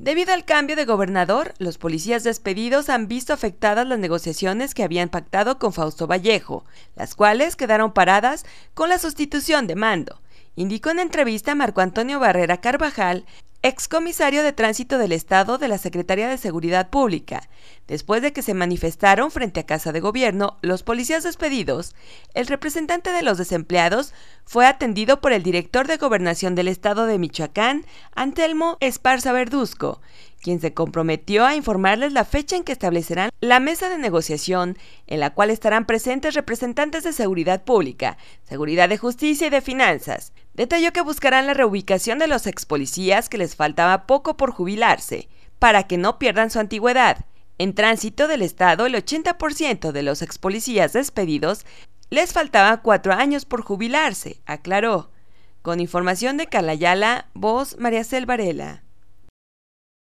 Debido al cambio de gobernador, los policías despedidos han visto afectadas las negociaciones que habían pactado con Fausto Vallejo, las cuales quedaron paradas con la sustitución de mando, indicó en entrevista Marco Antonio Barrera Carvajal, excomisario de tránsito del Estado de la Secretaría de Seguridad Pública. Después de que se manifestaron frente a Casa de Gobierno los policías despedidos, el representante de los desempleados fue atendido por el director de Gobernación del Estado de Michoacán, Antelmo Esparza Verdusco, quien se comprometió a informarles la fecha en que establecerán la mesa de negociación, en la cual estarán presentes representantes de seguridad pública, seguridad de justicia y de finanzas. Detalló que buscarán la reubicación de los expolicías que les faltaba poco por jubilarse, para que no pierdan su antigüedad. En tránsito del Estado, el 80% de los expolicías despedidos les faltaba cuatro años por jubilarse, aclaró. Con información de Calayala, voz María Selvarela.